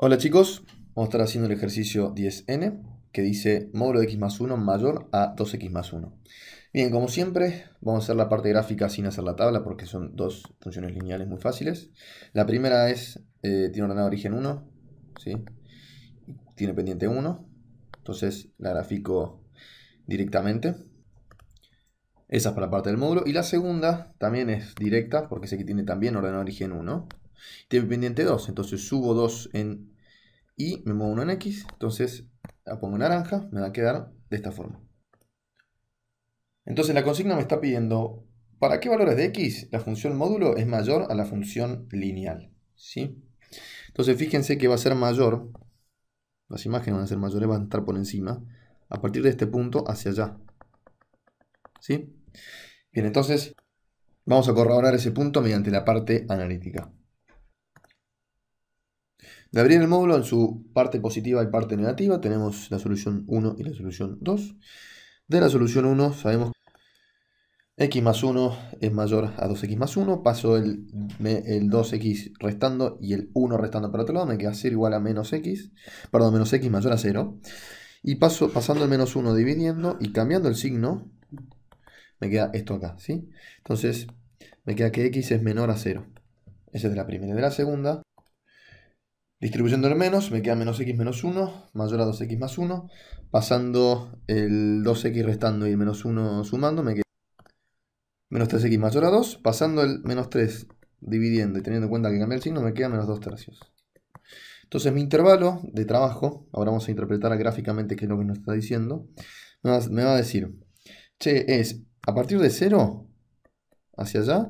Hola chicos, vamos a estar haciendo el ejercicio 10n que dice módulo de x más 1 mayor a 2x más 1. Bien, como siempre, vamos a hacer la parte gráfica sin hacer la tabla porque son dos funciones lineales muy fáciles. La primera es, eh, tiene ordenado origen 1, tiene pendiente 1, entonces la grafico directamente. Esa es para la parte del módulo. Y la segunda también es directa porque sé que tiene también ordenado origen 1. Tiene pendiente 2, entonces subo 2 en Y, me muevo 1 en X, entonces la pongo naranja, me va a quedar de esta forma. Entonces la consigna me está pidiendo, ¿para qué valores de X la función módulo es mayor a la función lineal? ¿Sí? Entonces fíjense que va a ser mayor, las imágenes van a ser mayores, van a estar por encima, a partir de este punto hacia allá. ¿Sí? Bien, entonces vamos a corroborar ese punto mediante la parte analítica. De abrir el módulo en su parte positiva y parte negativa tenemos la solución 1 y la solución 2. De la solución 1 sabemos que x más 1 es mayor a 2x más 1. Paso el, el 2x restando y el 1 restando para otro lado. Me queda 0 igual a menos x. Perdón, menos x mayor a 0. Y paso, pasando el menos 1 dividiendo y cambiando el signo, me queda esto acá, ¿sí? Entonces, me queda que x es menor a 0. Esa es de la primera. Y de la segunda, Distribuyendo el menos, me queda menos x menos 1, mayor a 2x más 1. Pasando el 2x restando y el menos 1 sumando, me queda menos 3x mayor a 2. Pasando el menos 3 dividiendo y teniendo en cuenta que cambia el signo, me queda menos 2 tercios. Entonces mi intervalo de trabajo, ahora vamos a interpretar gráficamente qué es lo que nos está diciendo, me va a decir, che, es a partir de 0 hacia allá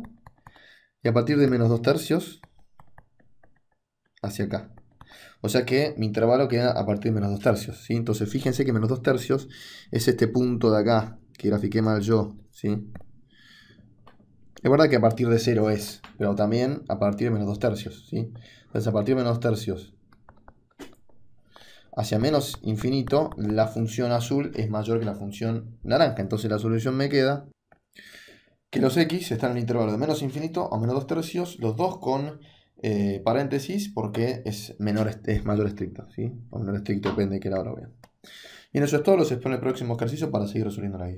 y a partir de menos 2 tercios hacia acá. O sea que mi intervalo queda a partir de menos 2 tercios. ¿sí? Entonces fíjense que menos 2 tercios es este punto de acá, que grafiqué mal yo. ¿sí? Es verdad que a partir de 0 es, pero también a partir de menos 2 tercios. ¿sí? Entonces a partir de menos 2 tercios hacia menos infinito, la función azul es mayor que la función naranja. Entonces la solución me queda que los x están en el intervalo de menos infinito a menos 2 tercios, los dos con eh, paréntesis, porque es, menor, es mayor estricto, ¿sí? O menor estricto depende de qué lado lo vean. Bien, eso es todo. Los espero en el próximo ejercicio para seguir resolviendo la guía.